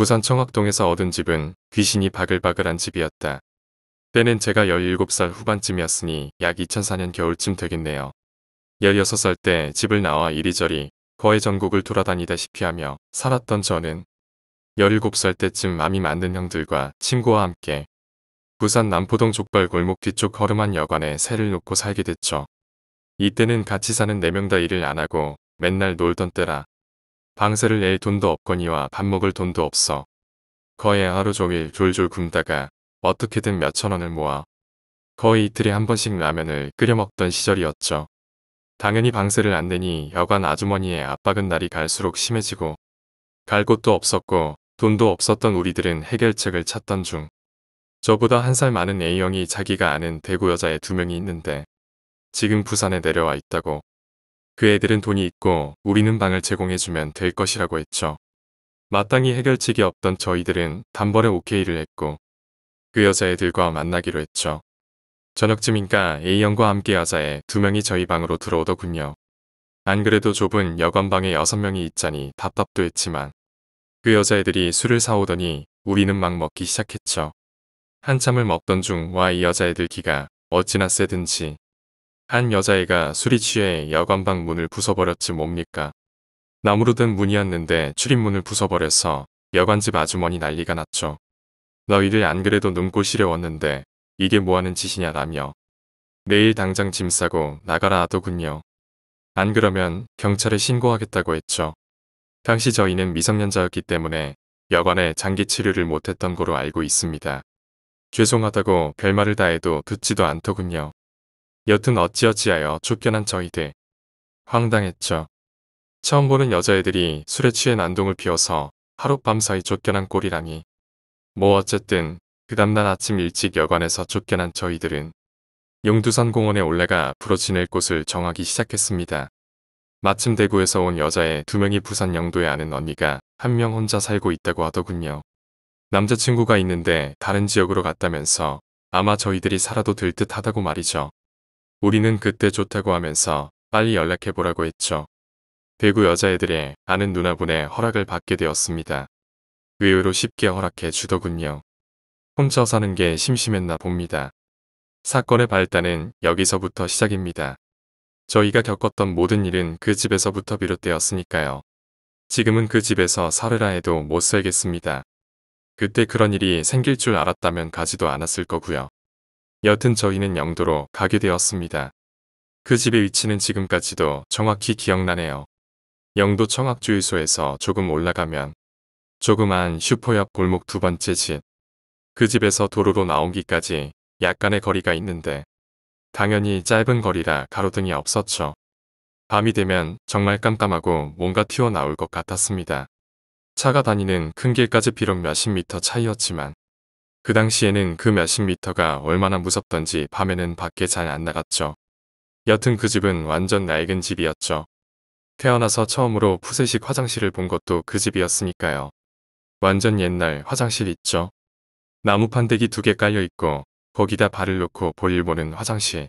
부산 청학동에서 얻은 집은 귀신이 바글바글한 집이었다. 때는 제가 17살 후반쯤이었으니 약 2004년 겨울쯤 되겠네요. 16살 때 집을 나와 이리저리 거의 전국을 돌아다니다시피 하며 살았던 저는 17살 때쯤 맘이 맞는 형들과 친구와 함께 부산 남포동 족발 골목 뒤쪽 허름한 여관에 새를 놓고 살게 됐죠. 이때는 같이 사는 4명 다 일을 안하고 맨날 놀던 때라 방세를 낼 돈도 없거니와 밥 먹을 돈도 없어. 거의 하루 종일 졸졸 굶다가 어떻게든 몇 천 원을 모아 거의 이틀에 한 번씩 라면을 끓여 먹던 시절이었죠. 당연히 방세를 안 내니 여관 아주머니의 압박은 날이 갈수록 심해지고 갈 곳도 없었고 돈도 없었던 우리들은 해결책을 찾던 중 저보다 한 살 많은 A형이 자기가 아는 대구 여자애 두 명이 있는데 지금 부산에 내려와 있다고 그 애들은 돈이 있고 우리는 방을 제공해주면 될 것이라고 했죠. 마땅히 해결책이 없던 저희들은 단번에 오케이를 했고 그 여자애들과 만나기로 했죠. 저녁쯤인가 A형과 함께 여자애 두 명이 저희 방으로 들어오더군요. 안 그래도 좁은 여관방에 여섯 명이 있자니 답답도 했지만 그 여자애들이 술을 사오더니 우리는 막 먹기 시작했죠. 한참을 먹던 중 와 이 여자애들 기가 어찌나 세든지 한 여자애가 술이 취해 여관방 문을 부숴버렸지 뭡니까. 나무로 된 문이었는데 출입문을 부숴버려서 여관집 아주머니 난리가 났죠. 너희들 안 그래도 눈꼴시려웠는데 이게 뭐하는 짓이냐라며 내일 당장 짐 싸고 나가라 하더군요. 안 그러면 경찰에 신고하겠다고 했죠. 당시 저희는 미성년자였기 때문에 여관에 장기 치료를 못했던 거로 알고 있습니다. 죄송하다고 별말을 다해도 듣지도 않더군요. 여튼 어찌어찌하여 쫓겨난 저희들. 황당했죠. 처음 보는 여자애들이 술에 취해 난동을 피워서 하룻밤 사이 쫓겨난 꼴이라니. 뭐 어쨌든 그 다음날 아침 일찍 여관에서 쫓겨난 저희들은 용두산 공원에 올레가 앞으로 지낼 곳을 정하기 시작했습니다. 마침 대구에서 온 여자애 두 명이 부산 영도에 아는 언니가 한 명 혼자 살고 있다고 하더군요. 남자친구가 있는데 다른 지역으로 갔다면서 아마 저희들이 살아도 될 듯 하다고 말이죠. 우리는 그때 좋다고 하면서 빨리 연락해보라고 했죠. 대구 여자애들의 아는 누나분의 허락을 받게 되었습니다. 의외로 쉽게 허락해 주더군요. 혼자 사는 게 심심했나 봅니다. 사건의 발단은 여기서부터 시작입니다. 저희가 겪었던 모든 일은 그 집에서부터 비롯되었으니까요. 지금은 그 집에서 살으라 해도 못 살겠습니다. 그때 그런 일이 생길 줄 알았다면 가지도 않았을 거고요. 여튼 저희는 영도로 가게 되었습니다. 그 집의 위치는 지금까지도 정확히 기억나네요. 영도 청학주유소에서 조금 올라가면 조그만 슈퍼 옆 골목 두 번째 집. 그 집에서 도로로 나오기까지 약간의 거리가 있는데 당연히 짧은 거리라 가로등이 없었죠. 밤이 되면 정말 깜깜하고 뭔가 튀어나올 것 같았습니다. 차가 다니는 큰 길까지 비록 몇십 미터 차이였지만 그 당시에는 그 몇십 미터가 얼마나 무섭던지 밤에는 밖에 잘 안 나갔죠. 여튼 그 집은 완전 낡은 집이었죠. 태어나서 처음으로 푸세식 화장실을 본 것도 그 집이었으니까요. 완전 옛날 화장실 있죠. 나무 판대기 두 개 깔려있고 거기다 발을 놓고 볼일 보는 화장실.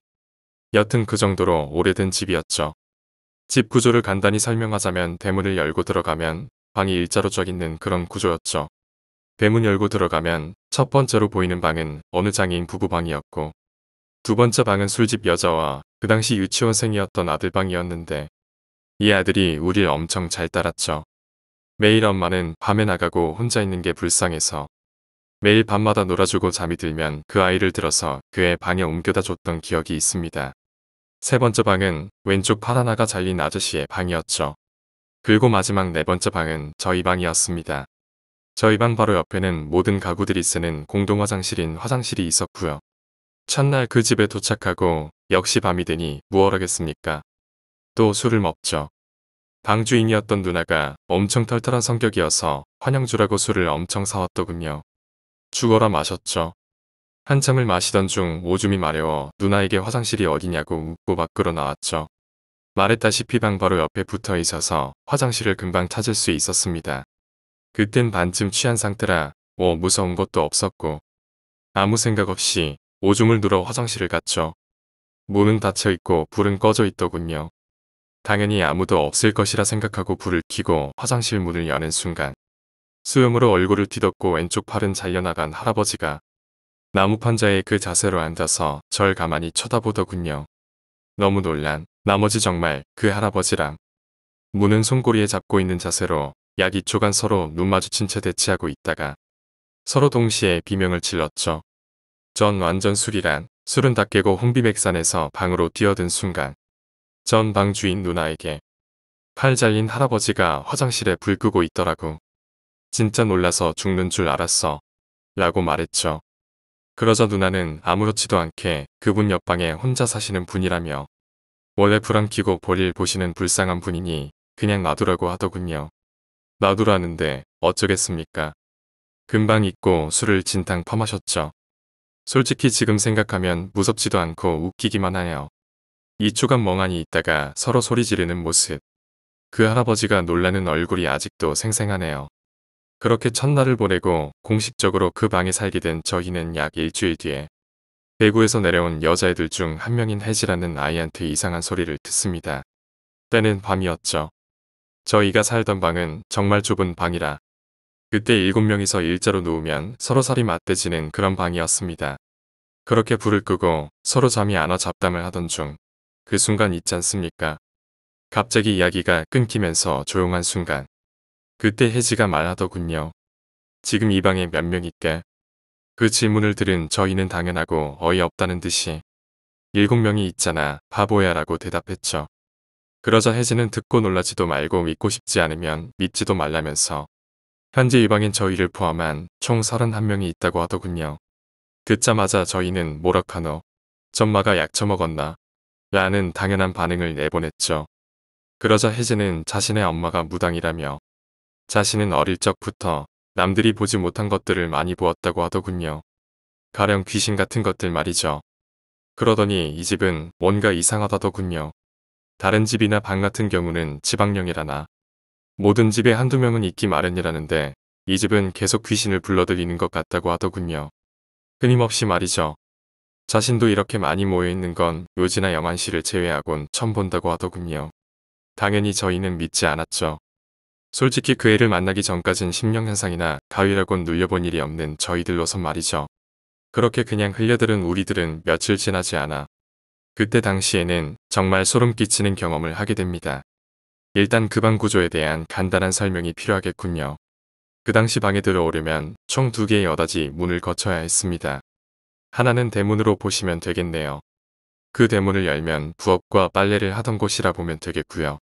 여튼 그 정도로 오래된 집이었죠. 집 구조를 간단히 설명하자면 대문을 열고 들어가면 방이 일자로 쫙 있는 그런 구조였죠. 대문 열고 들어가면 첫 번째로 보이는 방은 어느 장애인 부부 방이었고 두 번째 방은 술집 여자와 그 당시 유치원생이었던 아들 방이었는데 이 아들이 우릴 엄청 잘 따랐죠. 매일 엄마는 밤에 나가고 혼자 있는 게 불쌍해서 매일 밤마다 놀아주고 잠이 들면 그 아이를 들어서 그의 방에 옮겨다 줬던 기억이 있습니다. 세 번째 방은 왼쪽 팔 하나가 잘린 아저씨의 방이었죠. 그리고 마지막 네 번째 방은 저희 방이었습니다. 저희 방 바로 옆에는 모든 가구들이 쓰는 공동 화장실인 화장실이 있었고요. 첫날 그 집에 도착하고 역시 밤이 되니 무얼 하겠습니까. 또 술을 먹죠. 방주인이었던 누나가 엄청 털털한 성격이어서 환영주라고 술을 엄청 사왔더군요. 죽어라 마셨죠. 한참을 마시던 중 오줌이 마려워 누나에게 화장실이 어디냐고 묻고 밖으로 나왔죠. 말했다시피 방 바로 옆에 붙어 있어서 화장실을 금방 찾을 수 있었습니다. 그땐 반쯤 취한 상태라 뭐 무서운 것도 없었고 아무 생각 없이 오줌을 누러 화장실을 갔죠. 문은 닫혀있고 불은 꺼져 있더군요. 당연히 아무도 없을 것이라 생각하고 불을 켜고 화장실 문을 여는 순간 수염으로 얼굴을 뒤덮고 왼쪽 팔은 잘려나간 할아버지가 나무판자에그 자세로 앉아서 절 가만히 쳐다보더군요. 너무 놀란 나머지 정말 그 할아버지랑 문은 손꼬리에 잡고 있는 자세로 약 2초간 서로 눈 마주친 채 대치하고 있다가 서로 동시에 비명을 질렀죠. 전 완전 술이란 술은 다 깨고 홍비백산에서 방으로 뛰어든 순간 전 방 주인 누나에게 팔 잘린 할아버지가 화장실에 불 끄고 있더라고. 진짜 놀라서 죽는 줄 알았어. 라고 말했죠. 그러자 누나는 아무렇지도 않게 그분 옆방에 혼자 사시는 분이라며 원래 불안 키고 볼일 보시는 불쌍한 분이니 그냥 놔두라고 하더군요. 나두라는데 어쩌겠습니까. 금방 잊고 술을 진탕 퍼마셨죠. 솔직히 지금 생각하면 무섭지도 않고 웃기기만 하네요이초간 멍하니 있다가 서로 소리 지르는 모습. 그 할아버지가 놀라는 얼굴이 아직도 생생하네요. 그렇게 첫날을 보내고 공식적으로 그 방에 살게 된 저희는 약 일주일 뒤에 대구에서 내려온 여자애들 중 한 명인 혜지라는 아이한테 이상한 소리를 듣습니다. 때는 밤이었죠. 저희가 살던 방은 정말 좁은 방이라 그때 일곱 명이서 일자로 누우면 서로 살이 맞대지는 그런 방이었습니다. 그렇게 불을 끄고 서로 잠이 안 와 잡담을 하던 중 그 순간 있잖습니까? 갑자기 이야기가 끊기면서 조용한 순간 그때 혜지가 말하더군요. 지금 이 방에 몇명일까그 질문을 들은 저희는 당연하고 어이없다는 듯이 일곱 명이 있잖아 바보야 라고 대답했죠. 그러자 혜진은 듣고 놀라지도 말고 믿고 싶지 않으면 믿지도 말라면서 현재유방인 저희를 포함한 총 31명이 있다고 하더군요. 듣자마자 저희는 모락카노 점마가 약 처먹었나 라는 당연한 반응을 내보냈죠. 그러자 혜진은 자신의 엄마가 무당이라며 자신은 어릴 적부터 남들이 보지 못한 것들을 많이 보았다고 하더군요. 가령 귀신 같은 것들 말이죠. 그러더니 이 집은 뭔가 이상하다더군요. 다른 집이나 방 같은 경우는 지방령이라나 모든 집에 한두 명은 있기 마련이라는데 이 집은 계속 귀신을 불러들이는 것 같다고 하더군요. 끊임없이 말이죠. 자신도 이렇게 많이 모여있는 건 요지나 영안 씨를 제외하곤 처음 본다고 하더군요. 당연히 저희는 믿지 않았죠. 솔직히 그 애를 만나기 전까진 심령현상이나 가위라곤 눌려본 일이 없는 저희들로선 말이죠. 그렇게 그냥 흘려들은 우리들은 며칠 지나지 않아 그때 당시에는 정말 소름 끼치는 경험을 하게 됩니다. 일단 그 방 구조에 대한 간단한 설명이 필요하겠군요. 그 당시 방에 들어오려면 총 두 개의 여닫이 문을 거쳐야 했습니다. 하나는 대문으로 보시면 되겠네요. 그 대문을 열면 부엌과 빨래를 하던 곳이라 보면 되겠고요.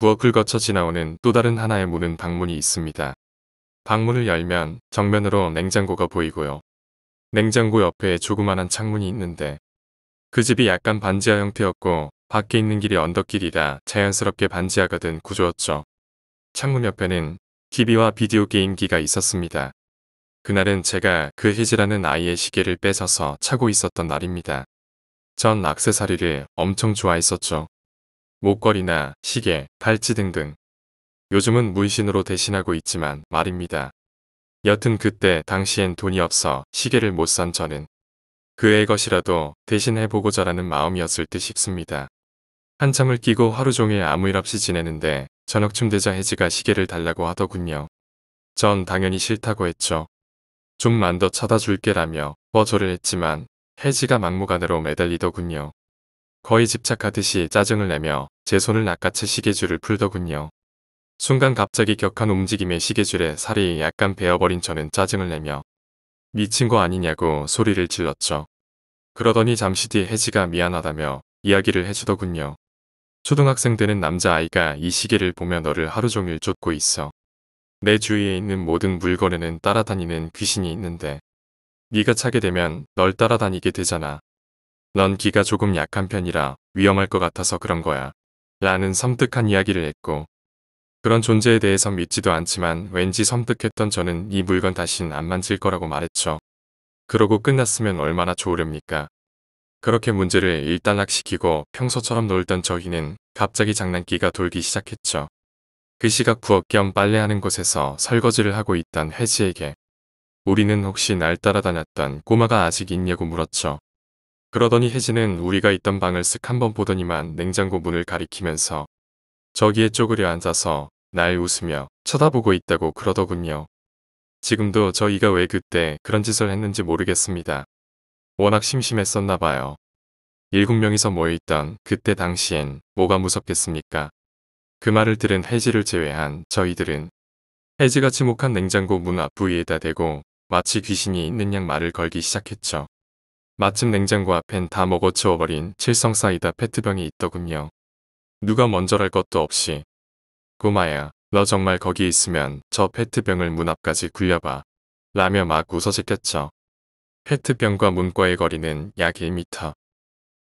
부엌을 거쳐 지나오는 또 다른 하나의 문은 방문이 있습니다. 방문을 열면 정면으로 냉장고가 보이고요. 냉장고 옆에 조그만한 창문이 있는데 그 집이 약간 반지하 형태였고 밖에 있는 길이 언덕길이라 자연스럽게 반지하가 된 구조였죠. 창문 옆에는 TV와 비디오 게임기가 있었습니다. 그날은 제가 그 혜지라는 아이의 시계를 뺏어서 차고 있었던 날입니다. 전 악세사리를 엄청 좋아했었죠. 목걸이나 시계, 팔찌 등등. 요즘은 문신으로 대신하고 있지만 말입니다. 여튼 그때 당시엔 돈이 없어 시계를 못 산 저는 그의 것이라도 대신해보고자라는 마음이었을 듯 싶습니다. 한참을 끼고 하루 종일 아무 일 없이 지내는데 저녁쯤 되자 혜지가 시계를 달라고 하더군요. 전 당연히 싫다고 했죠. 좀만 더 찾아줄게라며 버조를 했지만 혜지가 막무가내로 매달리더군요. 거의 집착하듯이 짜증을 내며 제 손을 낚아채 시계줄을 풀더군요. 순간 갑자기 격한 움직임에 시계줄에 살이 약간 베어버린 저는 짜증을 내며 미친 거 아니냐고 소리를 질렀죠. 그러더니 잠시 뒤 혜지가 미안하다며 이야기를 해주더군요. 초등학생 되는 남자아이가 이 시계를 보며 너를 하루 종일 쫓고 있어. 내 주위에 있는 모든 물건에는 따라다니는 귀신이 있는데 네가 차게 되면 널 따라다니게 되잖아. 넌 기가 조금 약한 편이라 위험할 것 같아서 그런 거야. 라는 섬뜩한 이야기를 했고 그런 존재에 대해서 믿지도 않지만 왠지 섬뜩했던 저는 이 물건 다신 안 만질 거라고 말했죠. 그러고 끝났으면 얼마나 좋으렵니까. 그렇게 문제를 일단락시키고 평소처럼 놀던 저희는 갑자기 장난기가 돌기 시작했죠. 그 시각 부엌 겸 빨래하는 곳에서 설거지를 하고 있던 혜지에게 우리는 혹시 날 따라다녔던 꼬마가 아직 있냐고 물었죠. 그러더니 혜지는 우리가 있던 방을 쓱 한번 보더니만 냉장고 문을 가리키면서 저기에 쪼그려 앉아서 날 웃으며 쳐다보고 있다고 그러더군요. 지금도 저희가 왜 그때 그런 짓을 했는지 모르겠습니다. 워낙 심심했었나 봐요. 일곱 명이서 모여있던 그때 당시엔 뭐가 무섭겠습니까? 그 말을 들은 해지를 제외한 저희들은 해지가 지목한 냉장고 문 앞부위에다 대고 마치 귀신이 있는 양 말을 걸기 시작했죠. 마침 냉장고 앞엔 다 먹어치워버린 칠성사이다 페트병이 있더군요. 누가 먼저랄 것도 없이 꼬마야 너 정말 거기 있으면 저 페트병을 문 앞까지 굴려봐. 라며 막 웃어 지켰죠 페트병과 문과의 거리는 약1미터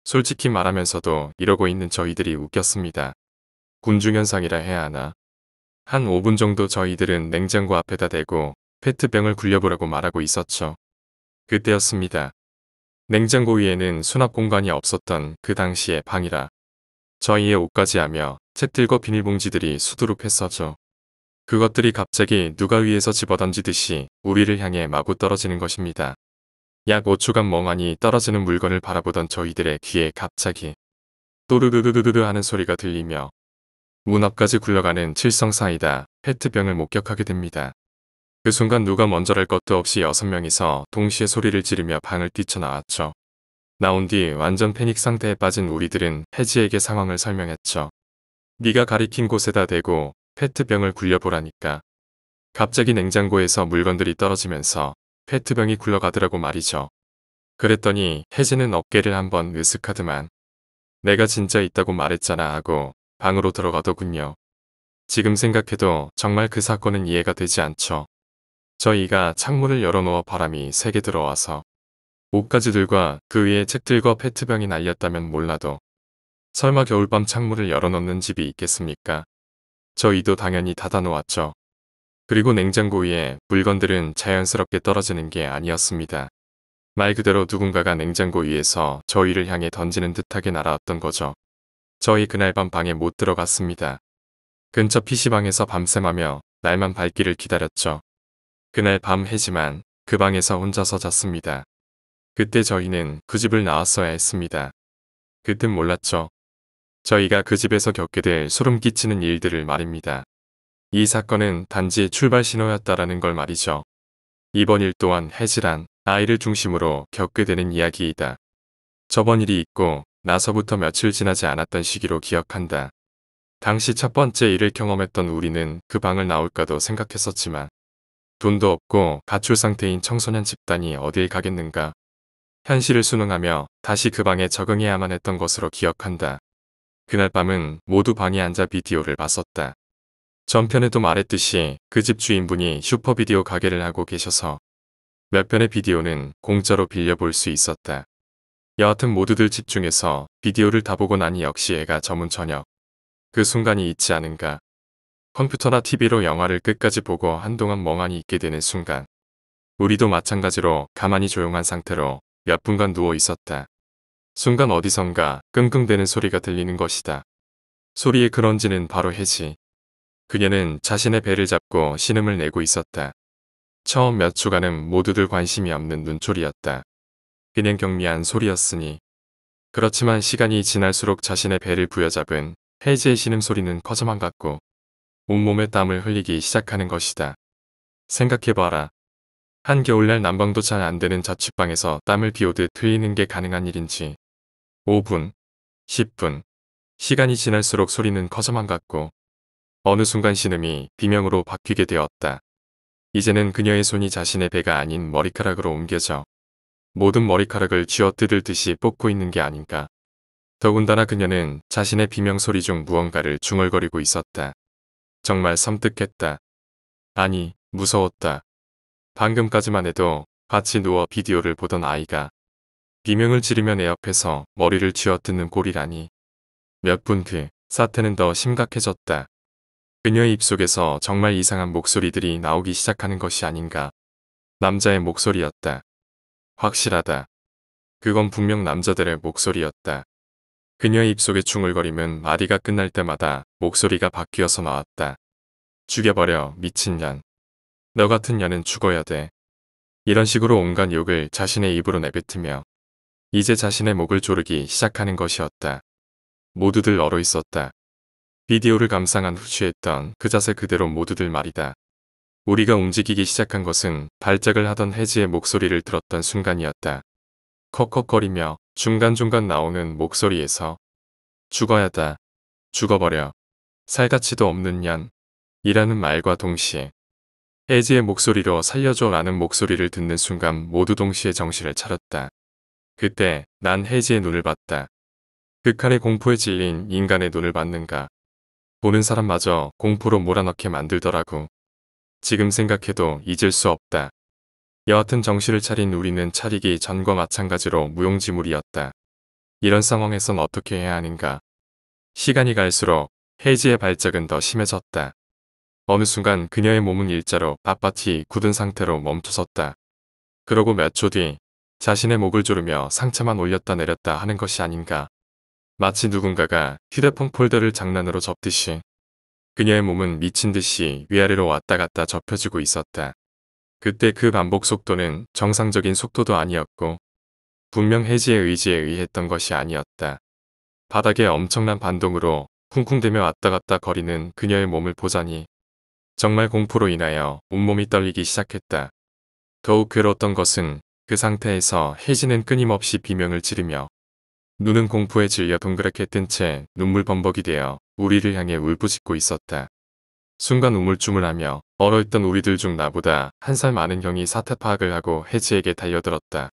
솔직히 말하면서도 이러고 있는 저희들이 웃겼습니다. 군중현상이라 해야 하나. 한 5분 정도 저희들은 냉장고 앞에다 대고 페트병을 굴려보라고 말하고 있었죠. 그때였습니다. 냉장고 위에는 수납 공간이 없었던 그 당시의 방이라 저희의 옷까지 하며 책들과 비닐봉지들이 수두룩 했어져. 그것들이 갑자기 누가 위에서 집어던지듯이 우리를 향해 마구 떨어지는 것입니다. 약 5초간 멍하니 떨어지는 물건을 바라보던 저희들의 귀에 갑자기 또르르르르르 하는 소리가 들리며 문 앞까지 굴러가는 칠성사이다 페트병을 목격하게 됩니다. 그 순간 누가 먼저랄 것도 없이 여섯 명이서 동시에 소리를 지르며 방을 뛰쳐나왔죠. 나온 뒤 완전 패닉 상태에 빠진 우리들은 해지에게 상황을 설명했죠. 네가 가리킨 곳에다 대고 페트병을 굴려보라니까. 갑자기 냉장고에서 물건들이 떨어지면서 페트병이 굴러가더라고 말이죠. 그랬더니 혜진은 어깨를 한번 으쓱하더만 내가 진짜 있다고 말했잖아 하고 방으로 들어가더군요. 지금 생각해도 정말 그 사건은 이해가 되지 않죠. 저희가 창문을 열어놓아 바람이 세게 들어와서 옷가지들과 그 위에 책들과 페트병이 날렸다면 몰라도 설마 겨울밤 창문을 열어놓는 집이 있겠습니까? 저희도 당연히 닫아놓았죠. 그리고 냉장고 위에 물건들은 자연스럽게 떨어지는 게 아니었습니다. 말 그대로 누군가가 냉장고 위에서 저희를 향해 던지는 듯하게 날아왔던 거죠. 저희 그날 밤 방에 못 들어갔습니다. 근처 PC방에서 밤샘하며 날만 밝기를 기다렸죠. 그날 밤 해지만 그 방에서 혼자서 잤습니다. 그때 저희는 그 집을 나왔어야 했습니다. 그땐 몰랐죠. 저희가 그 집에서 겪게 될 소름 끼치는 일들을 말입니다. 이 사건은 단지 출발 신호였다라는 걸 말이죠. 이번 일 또한 해지란 아이를 중심으로 겪게 되는 이야기이다. 저번 일이 있고 나서부터 며칠 지나지 않았던 시기로 기억한다. 당시 첫 번째 일을 경험했던 우리는 그 방을 나올까도 생각했었지만 돈도 없고 가출 상태인 청소년 집단이 어딜 가겠는가. 현실을 수능하며 다시 그 방에 적응해야만 했던 것으로 기억한다. 그날 밤은 모두 방에 앉아 비디오를 봤었다. 전편에도 말했듯이 그 집 주인분이 슈퍼비디오 가게를 하고 계셔서 몇 편의 비디오는 공짜로 빌려볼 수 있었다. 여하튼 모두들 집중해서 비디오를 다 보고 나니 역시 애가 저문 저녁. 그 순간이 있지 않은가. 컴퓨터나 TV로 영화를 끝까지 보고 한동안 멍하니 있게 되는 순간. 우리도 마찬가지로 가만히 조용한 상태로 몇 분간 누워 있었다. 순간 어디선가 끙끙대는 소리가 들리는 것이다. 소리의 그런지는 바로 해지. 그녀는 자신의 배를 잡고 신음을 내고 있었다. 처음 몇 주간은 모두들 관심이 없는 눈초리였다. 그냥 경미한 소리였으니. 그렇지만 시간이 지날수록 자신의 배를 부여잡은 해지의 신음소리는 커져만 갔고 온몸에 땀을 흘리기 시작하는 것이다. 생각해봐라. 한겨울날 난방도 잘 안되는 자취방에서 땀을 비오듯 흘리는 게 가능한 일인지 5분, 10분, 시간이 지날수록 소리는 커져만 갔고 어느 순간 신음이 비명으로 바뀌게 되었다. 이제는 그녀의 손이 자신의 배가 아닌 머리카락으로 옮겨져 모든 머리카락을 쥐어뜯을 듯이 뽑고 있는 게 아닌가. 더군다나 그녀는 자신의 비명소리 중 무언가를 중얼거리고 있었다. 정말 섬뜩했다. 아니, 무서웠다. 방금까지만 해도 같이 누워 비디오를 보던 아이가 비명을 지르면애 옆에서 머리를 쥐어뜯는 꼴이라니. 몇 분 그 사태는 더 심각해졌다. 그녀의 입속에서 정말 이상한 목소리들이 나오기 시작하는 것이 아닌가. 남자의 목소리였다. 확실하다. 그건 분명 남자들의 목소리였다. 그녀의 입속의 중얼거림은 마디가 끝날 때마다 목소리가 바뀌어서 나왔다. 죽여버려, 미친년. 너 같은 년은 죽어야 돼. 이런 식으로 온갖 욕을 자신의 입으로 내뱉으며 이제 자신의 목을 조르기 시작하는 것이었다. 모두들 얼어 있었다. 비디오를 감상한 후 취했던 그 자세 그대로 모두들 말이다. 우리가 움직이기 시작한 것은 발작을 하던 해지의 목소리를 들었던 순간이었다. 컥컥거리며 중간중간 나오는 목소리에서 죽어야다. 죽어버려. 살가치도 없는 년. 이라는 말과 동시에 해지의 목소리로 살려줘라는 목소리를 듣는 순간 모두 동시에 정신을 차렸다. 그때 난 해지의 눈을 봤다. 극한의 그 공포에 질린 인간의 눈을 봤는가 보는 사람마저 공포로 몰아넣게 만들더라고. 지금 생각해도 잊을 수 없다. 여하튼 정신을 차린 우리는 차리기 전과 마찬가지로 무용지물이었다. 이런 상황에선 어떻게 해야 하는가. 시간이 갈수록 헤이지의 발작은 더 심해졌다. 어느 순간 그녀의 몸은 일자로 빳빳이 굳은 상태로 멈춰섰다. 그러고 몇초뒤 자신의 목을 조르며 상처만 올렸다 내렸다 하는 것이 아닌가. 마치 누군가가 휴대폰 폴더를 장난으로 접듯이 그녀의 몸은 미친 듯이 위아래로 왔다 갔다 접혀지고 있었다. 그때 그 반복 속도는 정상적인 속도도 아니었고 분명 해지의 의지에 의했던 것이 아니었다. 바닥에 엄청난 반동으로 쿵쿵대며 왔다 갔다 거리는 그녀의 몸을 보자니 정말 공포로 인하여 온몸이 떨리기 시작했다. 더욱 괴로웠던 것은 그 상태에서 혜진은 끊임없이 비명을 지르며 눈은 공포에 질려 동그랗게 뜬 채 눈물 범벅이 되어 우리를 향해 울부짖고 있었다. 순간 우물쭈물하며 얼어있던 우리들 중 나보다 한 살 많은 형이 사태 파악을 하고 해지에게 달려들었다.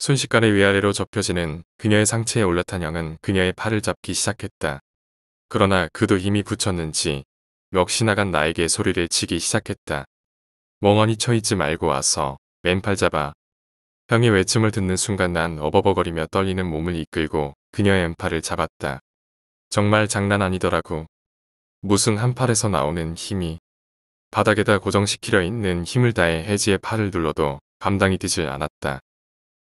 순식간에 위아래로 접혀지는 그녀의 상체에 올라탄 형은 그녀의 팔을 잡기 시작했다. 그러나 그도 힘이 붙였는지 역시 나간 나에게 소리를 치기 시작했다. 멍하니 처있지 말고 와서 맨팔 잡아 형의 외침을 듣는 순간 난 어버버거리며 떨리는 몸을 이끌고 그녀의 왼팔을 잡았다. 정말 장난 아니더라고. 무슨 한 팔에서 나오는 힘이 바닥에다 고정시키려 있는 힘을 다해 해지의 팔을 눌러도 감당이 되질 않았다.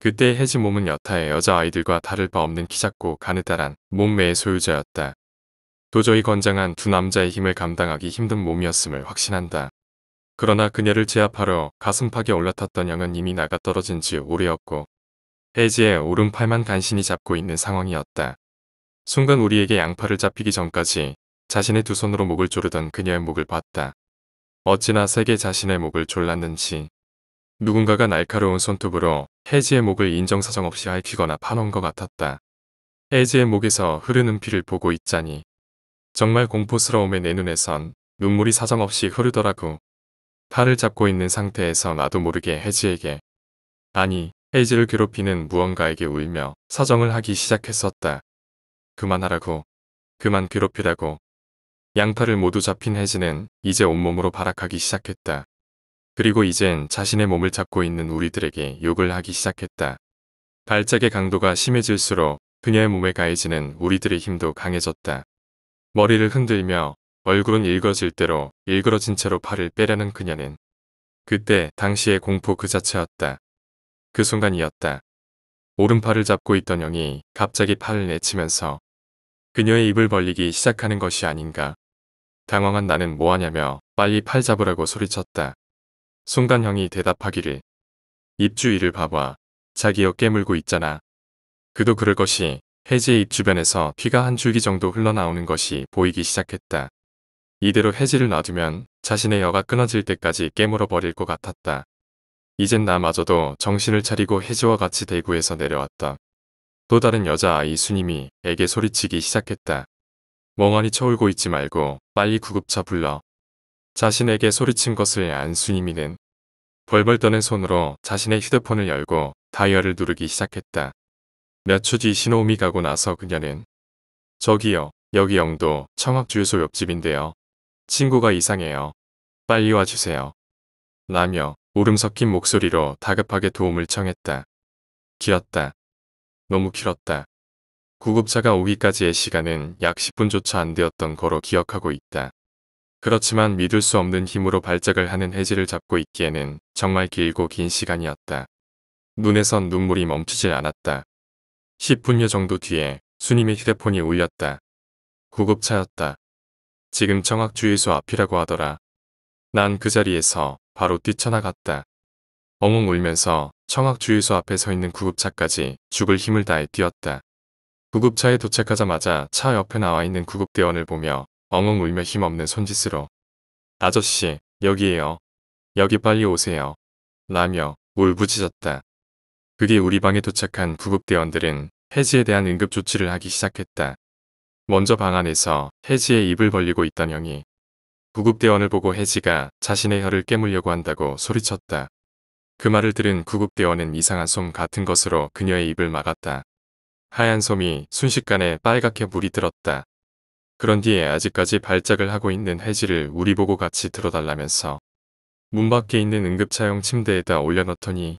그때 해지 몸은 여타의 여자아이들과 다를 바 없는 키 작고 가느다란 몸매의 소유자였다. 도저히 건장한 두 남자의 힘을 감당하기 힘든 몸이었음을 확신한다. 그러나 그녀를 제압하러 가슴팍에 올라탔던 양은 이미 나가 떨어진 지 오래였고 헤이지의 오른팔만 간신히 잡고 있는 상황이었다. 순간 우리에게 양팔을 잡히기 전까지 자신의 두 손으로 목을 조르던 그녀의 목을 봤다. 어찌나 세게 자신의 목을 졸랐는지 누군가가 날카로운 손톱으로 헤이지의 목을 인정사정 없이 핥히거나 파놓은 것 같았다. 헤이지의 목에서 흐르는 피를 보고 있자니 정말 공포스러움에 내 눈에선 눈물이 사정없이 흐르더라고. 팔을 잡고 있는 상태에서 나도 모르게 혜지에게 아니 헤이즈를 괴롭히는 무언가에게 울며 사정을 하기 시작했었다. 그만하라고. 그만 괴롭히라고. 양팔을 모두 잡힌 혜지는 이제 온몸으로 발악하기 시작했다. 그리고 이젠 자신의 몸을 잡고 있는 우리들에게 욕을 하기 시작했다. 발작의 강도가 심해질수록 그녀의 몸에 가해지는 우리들의 힘도 강해졌다. 머리를 흔들며 얼굴은 일그질 대로 일그러진 채로 팔을 빼려는 그녀는 그때 당시의 공포 그 자체였다. 그 순간이었다. 오른팔을 잡고 있던 형이 갑자기 팔을 내치면서 그녀의 입을 벌리기 시작하는 것이 아닌가. 당황한 나는 뭐하냐며 빨리 팔 잡으라고 소리쳤다. 순간 형이 대답하기를 입주위를 봐봐. 자기 어깨 물고 있잖아. 그도 그럴 것이 해지의 입 주변에서 피가 한 줄기 정도 흘러나오는 것이 보이기 시작했다. 이대로 해지를 놔두면 자신의 여가 끊어질 때까지 깨물어 버릴 것 같았다. 이젠 나마저도 정신을 차리고 해지와 같이 대구에서 내려왔다. 또 다른 여자아이 순임이 애게 소리치기 시작했다. 멍하니 쳐울고 있지 말고 빨리 구급차 불러. 자신에게 소리친 것을 안 순임이는 벌벌 떠는 손으로 자신의 휴대폰을 열고 다이얼을 누르기 시작했다. 몇 초 뒤 신호음이 가고 나서 그녀는 저기요, 여기 영도 청학주유소 옆집인데요. 친구가 이상해요. 빨리 와주세요. 라며 울음 섞인 목소리로 다급하게 도움을 청했다. 길었다. 너무 길었다. 구급차가 오기까지의 시간은 약 10분조차 안 되었던 거로 기억하고 있다. 그렇지만 믿을 수 없는 힘으로 발작을 하는 해지를 잡고 있기에는 정말 길고 긴 시간이었다. 눈에선 눈물이 멈추질 않았다. 10분여 정도 뒤에 수님의 휴대폰이 울렸다. 구급차였다. 지금 정학 주유소 앞이라고 하더라. 난 그 자리에서 바로 뛰쳐나갔다. 엉엉 울면서 청학 주유소 앞에 서 있는 구급차까지 죽을 힘을 다해 뛰었다. 구급차에 도착하자마자 차 옆에 나와 있는 구급대원을 보며 엉엉 울며 힘없는 손짓으로 아저씨 여기에요. 여기 빨리 오세요. 라며 울부짖었다. 그게 우리 방에 도착한 구급대원들은 해지에 대한 응급조치를 하기 시작했다. 먼저 방 안에서 혜지의 입을 벌리고 있던 형이 구급대원을 보고 혜지가 자신의 혀를 깨물려고 한다고 소리쳤다. 그 말을 들은 구급대원은 이상한 솜 같은 것으로 그녀의 입을 막았다. 하얀 솜이 순식간에 빨갛게 물이 들었다. 그런 뒤에 아직까지 발작을 하고 있는 혜지를 우리 보고 같이 들어달라면서 문 밖에 있는 응급차용 침대에다 올려놓더니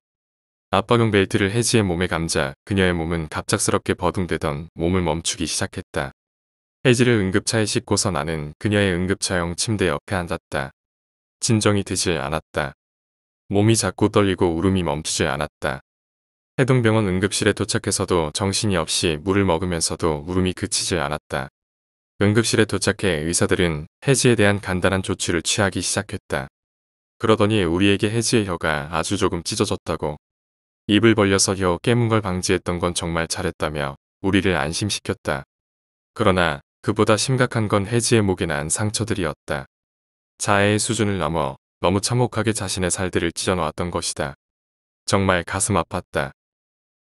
압박용 벨트를 혜지의 몸에 감자 그녀의 몸은 갑작스럽게 버둥대던 몸을 멈추기 시작했다. 해지를 응급차에 싣고서 나는 그녀의 응급차용 침대 옆에 앉았다. 진정이 되질 않았다. 몸이 자꾸 떨리고 울음이 멈추지 않았다. 해동병원 응급실에 도착해서도 정신이 없이 물을 먹으면서도 울음이 그치질 않았다. 응급실에 도착해 의사들은 해지에 대한 간단한 조치를 취하기 시작했다. 그러더니 우리에게 해지의 혀가 아주 조금 찢어졌다고 입을 벌려서 혀 깨문 걸 방지했던 건 정말 잘했다며 우리를 안심시켰다. 그러나 그보다 심각한 건 해지의 목에 난 상처들이었다. 자해의 수준을 넘어 너무 참혹하게 자신의 살들을 찢어놓았던 것이다. 정말 가슴 아팠다.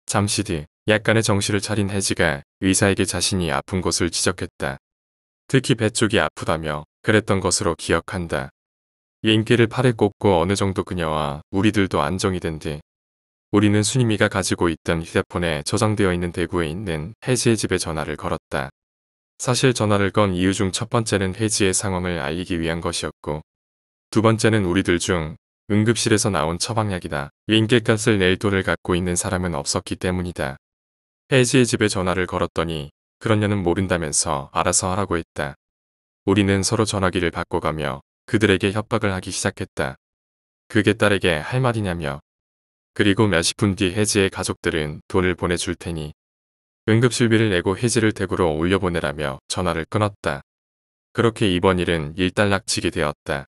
잠시 뒤 약간의 정신을 차린 해지가 의사에게 자신이 아픈 곳을 지적했다. 특히 배 쪽이 아프다며 그랬던 것으로 기억한다. 인기를 팔에 꽂고 어느 정도 그녀와 우리들도 안정이 된 뒤 우리는 수님이가 가지고 있던 휴대폰에 저장되어 있는 대구에 있는 해지의 집에 전화를 걸었다. 사실 전화를 건 이유 중 첫 번째는 헤지의 상황을 알리기 위한 것이었고 두 번째는 우리들 중 응급실에서 나온 처방약이다. 인계값을 낼 돈을 갖고 있는 사람은 없었기 때문이다. 헤지의 집에 전화를 걸었더니 그런녀는 모른다면서 알아서 하라고 했다. 우리는 서로 전화기를 바꿔가며 그들에게 협박을 하기 시작했다. 그게 딸에게 할 말이냐며. 그리고 몇십 분뒤 헤지의 가족들은 돈을 보내줄 테니 응급실비를 내고 해지를 댁으로 올려보내라며 전화를 끊었다. 그렇게 이번 일은 일단락치게 되었다.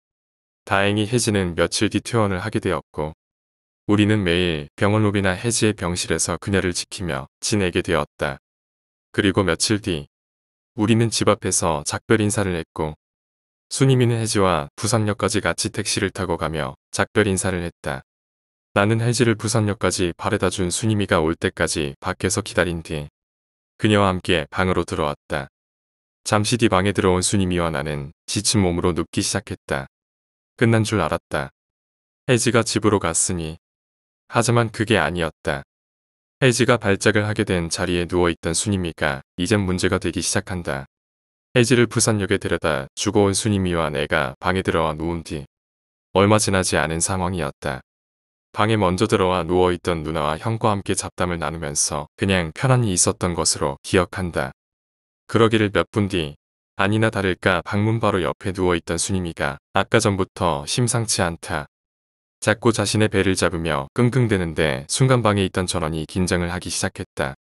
다행히 혜지는 며칠 뒤 퇴원을 하게 되었고 우리는 매일 병원 로비나 혜지의 병실에서 그녀를 지키며 지내게 되었다. 그리고 며칠 뒤 우리는 집 앞에서 작별 인사를 했고 순이미는 혜지와 부산역까지 같이 택시를 타고 가며 작별 인사를 했다. 나는 혜지를 부산역까지 바래다 준 순이미가 올 때까지 밖에서 기다린 뒤 그녀와 함께 방으로 들어왔다. 잠시 뒤 방에 들어온 순임이와 나는 지친 몸으로 눕기 시작했다. 끝난 줄 알았다. 혜지가 집으로 갔으니. 하지만 그게 아니었다. 혜지가 발작을 하게 된 자리에 누워있던 순임이가 이젠 문제가 되기 시작한다. 혜지를 부산역에 데려다 죽어온 순임이와 내가 방에 들어와 누운 뒤 얼마 지나지 않은 상황이었다. 방에 먼저 들어와 누워있던 누나와 형과 함께 잡담을 나누면서 그냥 편안히 있었던 것으로 기억한다. 그러기를 몇 분 뒤 아니나 다를까 방문 바로 옆에 누워있던 순임이가 아까 전부터 심상치 않다. 자꾸 자신의 배를 잡으며 끙끙대는데 순간 방에 있던 전원이 긴장을 하기 시작했다.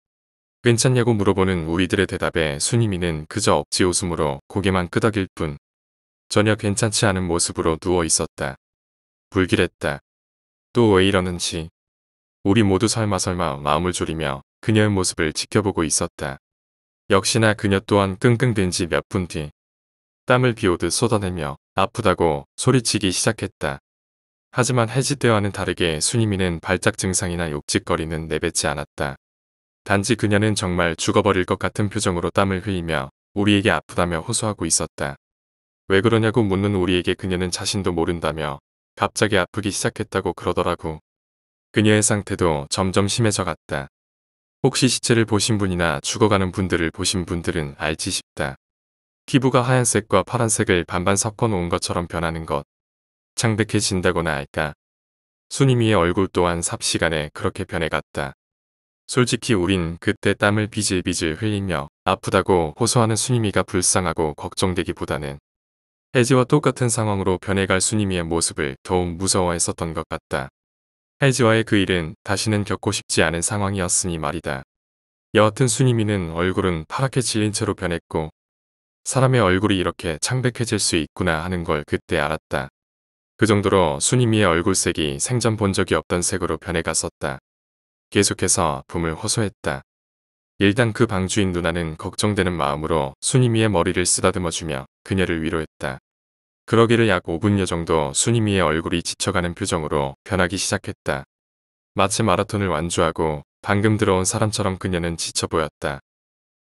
괜찮냐고 물어보는 우리들의 대답에 순임이는 그저 억지 웃음으로 고개만 끄덕일 뿐 전혀 괜찮지 않은 모습으로 누워 있었다. 불길했다. 또왜 이러는지 우리 모두 설마 설마 마음을 졸이며 그녀의 모습을 지켜보고 있었다. 역시나 그녀 또한 끙끙댄 지몇 분 뒤 땀을 비오듯 쏟아내며 아프다고 소리치기 시작했다. 하지만 해지 때와는 다르게 순이미는 발작 증상이나 욕짓거리는 내뱉지 않았다. 단지 그녀는 정말 죽어버릴 것 같은 표정으로 땀을 흘리며 우리에게 아프다며 호소하고 있었다. 왜 그러냐고 묻는 우리에게 그녀는 자신도 모른다며 갑자기 아프기 시작했다고 그러더라고. 그녀의 상태도 점점 심해져 갔다. 혹시 시체를 보신 분이나 죽어가는 분들을 보신 분들은 알지 싶다. 피부가 하얀색과 파란색을 반반 섞어 놓은 것처럼 변하는 것. 창백해진다거나 할까. 순임이의 얼굴 또한 삽시간에 그렇게 변해갔다. 솔직히 우린 그때 땀을 비질비질 흘리며 아프다고 호소하는 순임이가 불쌍하고 걱정되기보다는 혜지와 똑같은 상황으로 변해갈 순이의 모습을 더욱 무서워했었던 것 같다. 혜지와의 그 일은 다시는 겪고 싶지 않은 상황이었으니 말이다. 여하튼 순이는 얼굴은 파랗게 질린 채로 변했고 사람의 얼굴이 이렇게 창백해질 수 있구나 하는 걸 그때 알았다. 그 정도로 순이의 얼굴색이 생전 본 적이 없던 색으로 변해갔었다. 계속해서 붐을 호소했다. 일단 그 방주인 누나는 걱정되는 마음으로 순이미의 머리를 쓰다듬어주며 그녀를 위로했다. 그러기를 약 5분여 정도 순이미의 얼굴이 지쳐가는 표정으로 변하기 시작했다. 마치 마라톤을 완주하고 방금 들어온 사람처럼 그녀는 지쳐 보였다.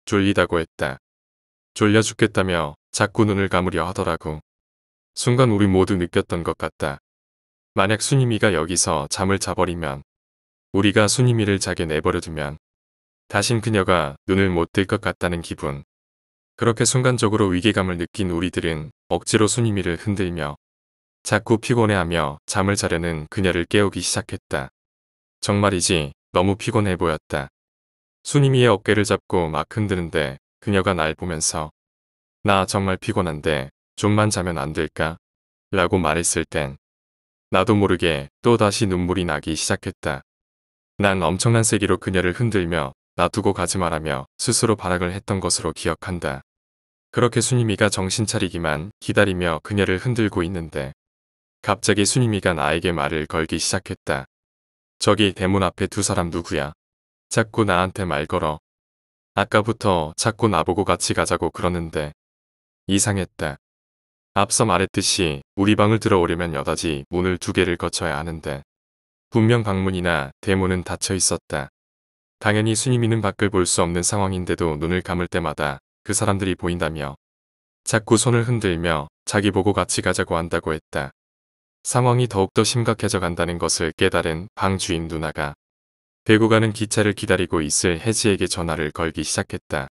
졸리다고 했다. 졸려 죽겠다며 자꾸 눈을 감으려 하더라고. 순간 우리 모두 느꼈던 것 같다. 만약 순이미가 여기서 잠을 자버리면 우리가 순이미를 자게 내버려두면 다신 그녀가 눈을 못 뜰 것 같다는 기분. 그렇게 순간적으로 위기감을 느낀 우리들은 억지로 순이미를 흔들며 자꾸 피곤해하며 잠을 자려는 그녀를 깨우기 시작했다. 정말이지 너무 피곤해 보였다. 순이미의 어깨를 잡고 막 흔드는데 그녀가 날 보면서 나 정말 피곤한데 좀만 자면 안 될까? 라고 말했을 땐 나도 모르게 또다시 눈물이 나기 시작했다. 난 엄청난 세기로 그녀를 흔들며 놔두고 가지 말하며 스스로 발악을 했던 것으로 기억한다. 그렇게 순임이가 정신 차리기만 기다리며 그녀를 흔들고 있는데 갑자기 순임이가 나에게 말을 걸기 시작했다. 저기 대문 앞에 두 사람 누구야? 자꾸 나한테 말 걸어. 아까부터 자꾸 나보고 같이 가자고 그러는데 이상했다. 앞서 말했듯이 우리 방을 들어오려면 여닫이 문을 두 개를 거쳐야 하는데 분명 방문이나 대문은 닫혀 있었다. 당연히 순이미는 밖을 볼 수 없는 상황인데도 눈을 감을 때마다 그 사람들이 보인다며 자꾸 손을 흔들며 자기 보고 같이 가자고 한다고 했다. 상황이 더욱더 심각해져 간다는 것을 깨달은 방 주인 누나가 대구 가는 기차를 기다리고 있을 혜지에게 전화를 걸기 시작했다.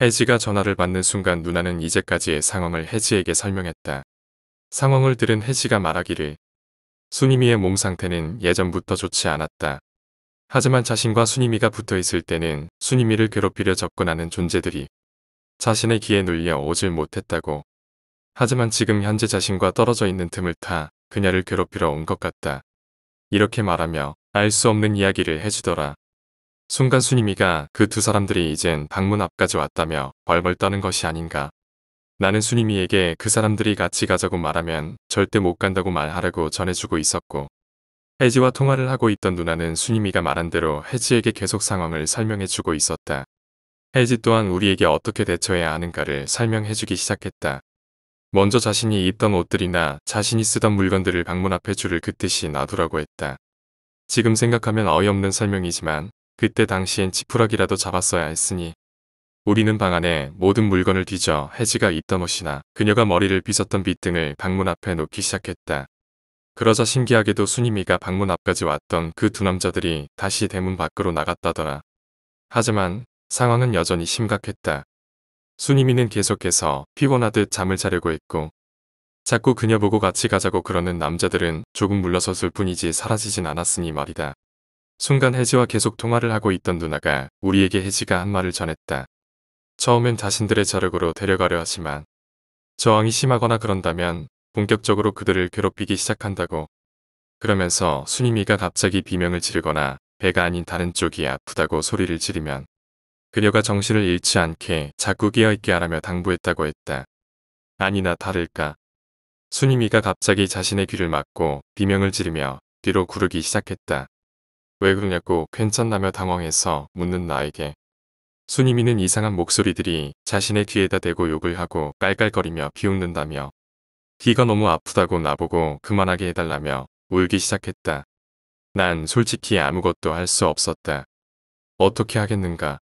혜지가 전화를 받는 순간 누나는 이제까지의 상황을 혜지에게 설명했다. 상황을 들은 혜지가 말하기를 수니미의 몸 상태는 예전부터 좋지 않았다. 하지만 자신과 순임이가 붙어 있을 때는 순임이를 괴롭히려 접근하는 존재들이 자신의 귀에 눌려 오질 못했다고. 하지만 지금 현재 자신과 떨어져 있는 틈을 타 그녀를 괴롭히러 온 것 같다. 이렇게 말하며 알 수 없는 이야기를 해주더라. 순간 순임이가그 두 사람들이 이젠 방문 앞까지 왔다며 벌벌 떠는 것이 아닌가. 나는 순임이에게그 사람들이 같이 가자고 말하면 절대 못 간다고 말하라고 전해주고 있었고 혜지와 통화를 하고 있던 누나는 순임이가 말한 대로 혜지에게 계속 상황을 설명해주고 있었다. 혜지 또한 우리에게 어떻게 대처해야 하는가를 설명해주기 시작했다. 먼저 자신이 입던 옷들이나 자신이 쓰던 물건들을 방문 앞에 줄을 긋듯이 놔두라고 했다. 지금 생각하면 어이없는 설명이지만 그때 당시엔 지푸라기라도 잡았어야 했으니 우리는 방 안에 모든 물건을 뒤져 혜지가 입던 옷이나 그녀가 머리를 빗었던 빗등을 방문 앞에 놓기 시작했다. 그러자 신기하게도 순임이가 방문 앞까지 왔던 그 두 남자들이 다시 대문 밖으로 나갔다더라. 하지만 상황은 여전히 심각했다. 순임이는 계속해서 피곤하듯 잠을 자려고 했고 자꾸 그녀 보고 같이 가자고 그러는 남자들은 조금 물러섰을 뿐이지 사라지진 않았으니 말이다. 순간 혜지와 계속 통화를 하고 있던 누나가 우리에게 혜지가 한 말을 전했다. 처음엔 자신들의 자력으로 데려가려 하지만 저항이 심하거나 그런다면 본격적으로 그들을 괴롭히기 시작한다고. 그러면서 순이미가 갑자기 비명을 지르거나 배가 아닌 다른 쪽이 아프다고 소리를 지르면 그녀가 정신을 잃지 않게 자꾸 깨어있게 하라며 당부했다고 했다. 아니나 다를까. 순이미가 갑자기 자신의 귀를 막고 비명을 지르며 뒤로 구르기 시작했다. 왜 그러냐고 괜찮나며 당황해서 묻는 나에게. 순이미는 이상한 목소리들이 자신의 뒤에다 대고 욕을 하고 깔깔거리며 비웃는다며 귀가 너무 아프다고 나보고 그만하게 해달라며 울기 시작했다. 난 솔직히 아무것도 할 수 없었다. 어떻게 하겠는가.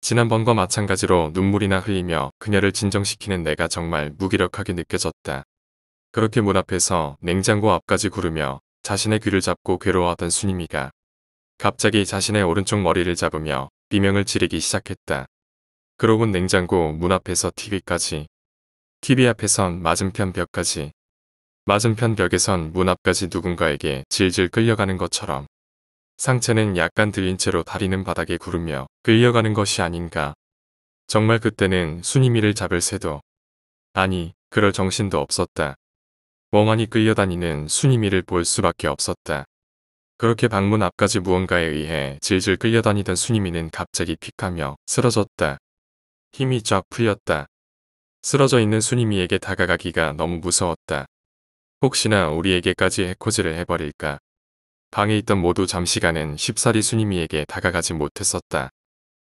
지난번과 마찬가지로 눈물이나 흘리며 그녀를 진정시키는 내가 정말 무기력하게 느껴졌다. 그렇게 문 앞에서 냉장고 앞까지 구르며 자신의 귀를 잡고 괴로워하던 순임이가 갑자기 자신의 오른쪽 머리를 잡으며 비명을 지르기 시작했다. 그러곤 냉장고 문 앞에서 TV까지 TV 앞에선 맞은편 벽까지 맞은편 벽에선 문 앞까지 누군가에게 질질 끌려가는 것처럼 상체는 약간 들린 채로 다리는 바닥에 구르며 끌려가는 것이 아닌가. 정말 그때는 순이미를 잡을 새도 아니 그럴 정신도 없었다. 멍하니 끌려다니는 순이미를 볼 수밖에 없었다. 그렇게 방문 앞까지 무언가에 의해 질질 끌려다니던 순이미는 갑자기 픽하며 쓰러졌다. 힘이 쫙 풀렸다. 쓰러져 있는 수임이에게 다가가기가 너무 무서웠다. 혹시나 우리에게까지 해코지를 해버릴까. 방에 있던 모두 잠시간은 쉽사리수임이에게 다가가지 못했었다.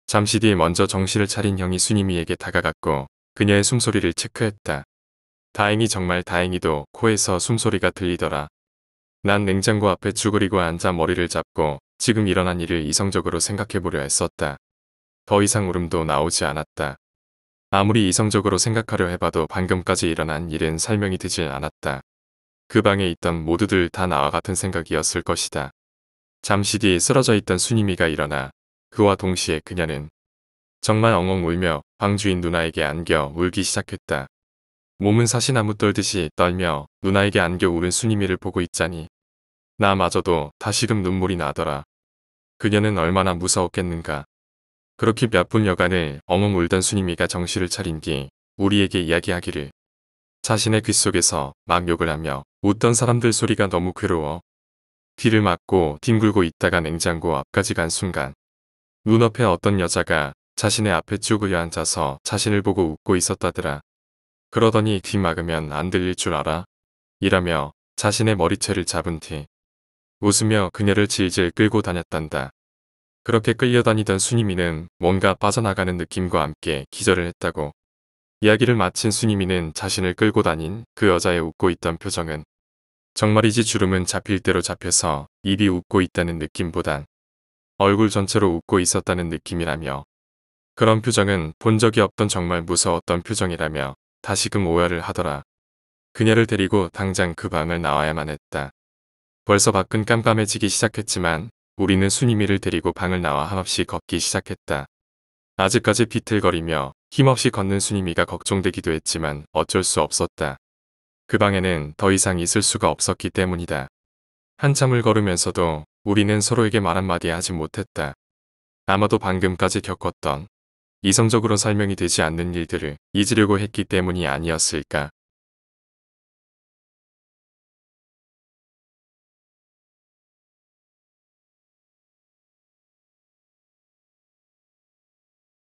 잠시 뒤 먼저 정신을 차린 형이 수임이에게 다가갔고 그녀의 숨소리를 체크했다. 다행히 정말 다행히도 코에서 숨소리가 들리더라. 난 냉장고 앞에 쭈그리고 앉아 머리를 잡고 지금 일어난 일을 이성적으로 생각해보려 했었다. 더 이상 울음도 나오지 않았다. 아무리 이성적으로 생각하려 해봐도 방금까지 일어난 일은 설명이 되지 않았다. 그 방에 있던 모두들 다 나와 같은 생각이었을 것이다. 잠시 뒤 쓰러져 있던 순이미가 일어나 그와 동시에 그녀는 정말 엉엉 울며 방주인 누나에게 안겨 울기 시작했다. 몸은 사시나무 떨듯이 떨며 누나에게 안겨 우는 순이미를 보고 있자니 나마저도 다시금 눈물이 나더라. 그녀는 얼마나 무서웠겠는가. 그렇게 몇 분 여간을 어엉 울던 순이가 정신을 차린 뒤 우리에게 이야기하기를 자신의 귓 속에서 막 욕을 하며 웃던 사람들 소리가 너무 괴로워 귀를 막고 뒹굴고 있다가 냉장고 앞까지 간 순간 눈앞에 어떤 여자가 자신의 앞에 쭉 의아앉아서 자신을 보고 웃고 있었다더라. 그러더니 귀 막으면 안 들릴 줄 알아? 이라며 자신의 머리채를 잡은 뒤 웃으며 그녀를 질질 끌고 다녔단다. 그렇게 끌려다니던 순이미는 뭔가 빠져나가는 느낌과 함께 기절을 했다고. 이야기를 마친 순이미는 자신을 끌고 다닌 그 여자의 웃고 있던 표정은 정말이지 주름은 잡힐 대로 잡혀서 입이 웃고 있다는 느낌보단 얼굴 전체로 웃고 있었다는 느낌이라며 그런 표정은 본 적이 없던 정말 무서웠던 표정이라며 다시금 오열을 하더라. 그녀를 데리고 당장 그 방을 나와야만 했다. 벌써 밖은 깜깜해지기 시작했지만 우리는 순이미를 데리고 방을 나와 함없이 걷기 시작했다. 아직까지 비틀거리며 힘없이 걷는 순이미가 걱정되기도 했지만 어쩔 수 없었다. 그 방에는 더 이상 있을 수가 없었기 때문이다. 한참을 걸으면서도 우리는 서로에게 말 한마디 하지 못했다. 아마도 방금까지 겪었던 이성적으로 설명이 되지 않는 일들을 잊으려고 했기 때문이 아니었을까.